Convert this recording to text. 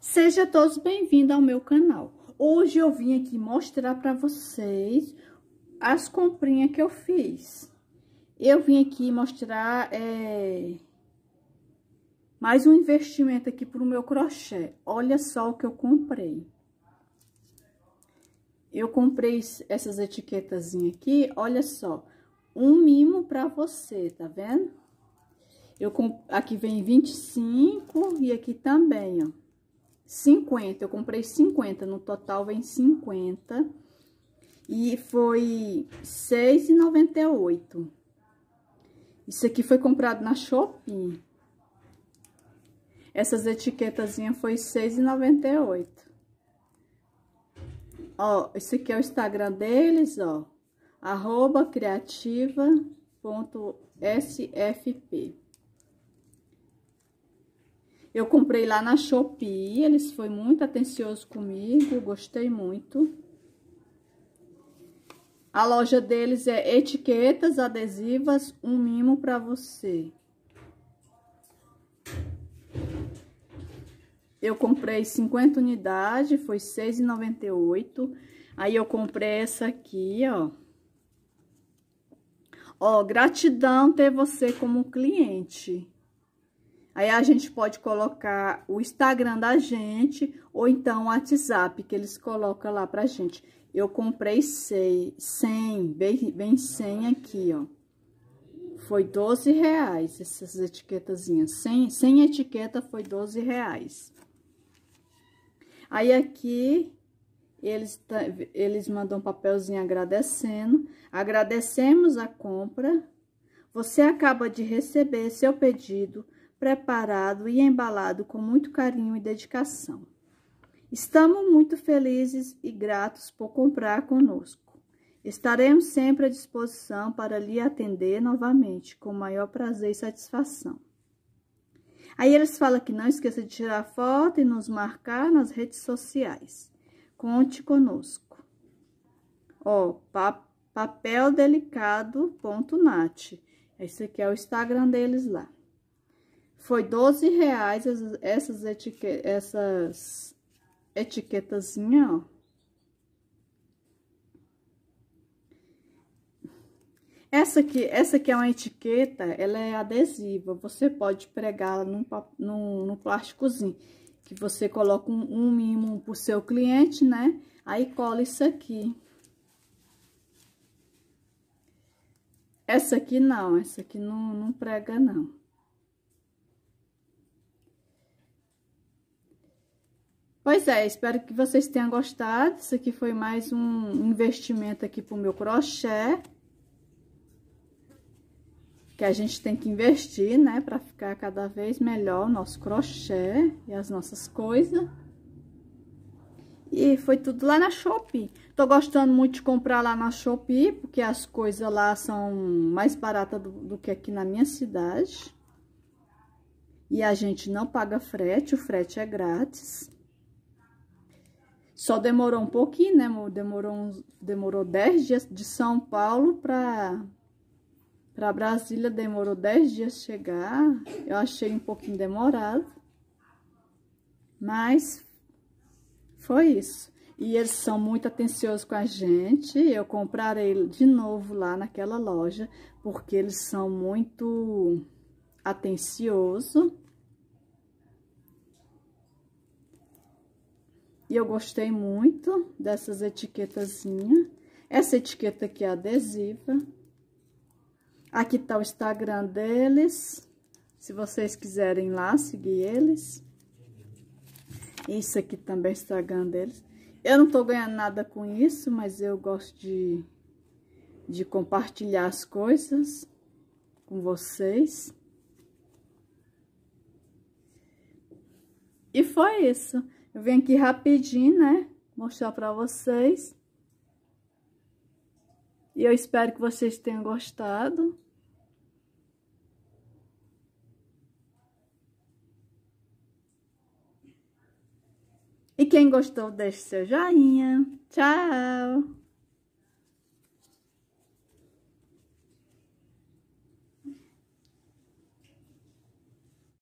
Seja todos bem-vindos ao meu canal. Hoje eu vim aqui mostrar para vocês as comprinhas que eu fiz. Eu vim aqui mostrar é, mais um investimento aqui para o meu crochê. Olha só o que eu comprei. Eu comprei essas etiquetazinhas aqui, olha só. Um mimo para você, tá vendo? Eu comp... Aqui vem 25 e aqui também, ó. 50. Eu comprei 50, no total vem 50. E foi R$ 6,98. Isso aqui foi comprado na Shopee. Essas etiquetazinhas foi R$ 6,98. Ó, esse aqui é o Instagram deles, ó. Arroba criativa.sfp. Eu comprei lá na Shopee, eles foi muito atencioso comigo, gostei muito. A loja deles é Etiquetas Adesivas, um mimo para você. Eu comprei 50 unidades, foi R$ 6,98. Aí eu comprei essa aqui, ó. Ó, gratidão ter você como cliente. Aí a gente pode colocar o Instagram da gente ou então o WhatsApp que eles colocam lá pra gente. Eu comprei 100, bem, bem 100 aqui, ó. Foi 12 reais essas etiquetazinhas. Sem, sem etiqueta foi 12 reais. Aí aqui eles, eles mandam um papelzinho agradecendo. Agradecemos a compra. Você acaba de receber seu pedido preparado e embalado com muito carinho e dedicação. Estamos muito felizes e gratos por comprar conosco. Estaremos sempre à disposição para lhe atender novamente, com maior prazer e satisfação. Aí eles falam que não esqueça de tirar foto e nos marcar nas redes sociais. Conte conosco. Ó, pa papeldelicado.nat. Esse aqui é o Instagram deles lá. Foi 12 reais essas, etiquetas, essas ó. Essa aqui, essa aqui é uma etiqueta, ela é adesiva. Você pode pregá-la num, num, num plásticozinho. Que você coloca um, um mimo pro seu cliente, né? Aí cola isso aqui. Essa aqui não, essa aqui não, não prega não. Pois é, espero que vocês tenham gostado. Isso aqui foi mais um investimento aqui pro meu crochê. Que a gente tem que investir, né? Pra ficar cada vez melhor o nosso crochê e as nossas coisas. E foi tudo lá na Shopee. Tô gostando muito de comprar lá na Shopee, porque as coisas lá são mais baratas do, do que aqui na minha cidade. E a gente não paga frete, o frete é grátis. Só demorou um pouquinho, né, amor? Demorou, uns, demorou 10 dias de São Paulo pra, pra Brasília, demorou 10 dias chegar. Eu achei um pouquinho demorado. Mas foi isso. E eles são muito atenciosos com a gente. Eu comprarei de novo lá naquela loja, porque eles são muito atenciosos. E eu gostei muito dessas etiquetazinhas. Essa etiqueta aqui é adesiva. Aqui tá o Instagram deles. Se vocês quiserem lá seguir eles. Isso aqui também é o Instagram deles. Eu não tô ganhando nada com isso, mas eu gosto de, de compartilhar as coisas com vocês. E foi isso. Eu venho aqui rapidinho, né? Mostrar pra vocês. E eu espero que vocês tenham gostado. E quem gostou, deixe seu joinha. Tchau!